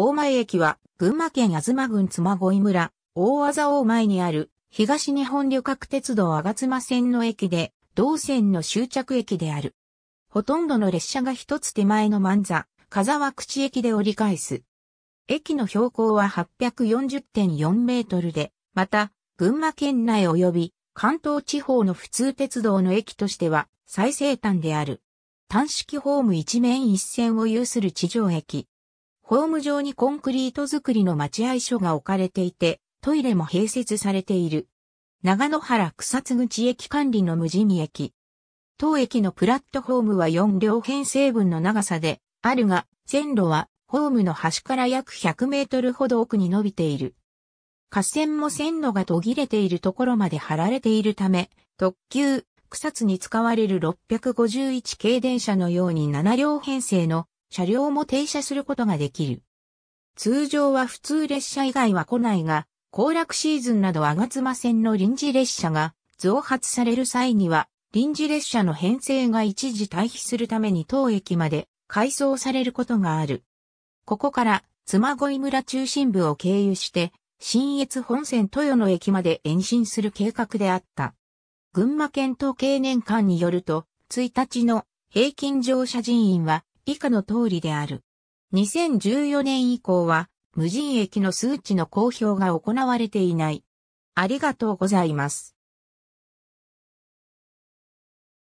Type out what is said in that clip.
大前駅は、群馬県吾妻郡嬬恋村、大和大前にある、東日本旅客鉄道吾妻線の駅で、同線の終着駅である。ほとんどの列車が一つ手前の万座、風沢口駅で折り返す。駅の標高は840.4メートルで、また、群馬県内及び関東地方の普通鉄道の駅としては最西端である。単式ホーム一面一線を有する地上駅。ホーム上にコンクリート作りの待合所が置かれていて、トイレも併設されている。長野原草津口駅管理の無地駅。当駅のプラットホームは4両編成分の長さで、あるが、線路はホームの端から約100メートルほど奥に伸びている。河川も線路が途切れているところまで張られているため、特急、草津に使われる651系電車のように7両編成の車両も停車することができる。通常は普通列車以外は来ないが、行楽シーズンなど吾妻線の臨時列車が増発される際には、臨時列車の編成が一時退避するために当駅まで改装されることがある。ここから、妻恋村中心部を経由して、新越本線豊野駅まで延伸する計画であった。群馬県統計年間によると、1日の平均乗車人員は以下の通りである。2014年以降は、無人駅の数値の公表が行われていない。ありがとうございます。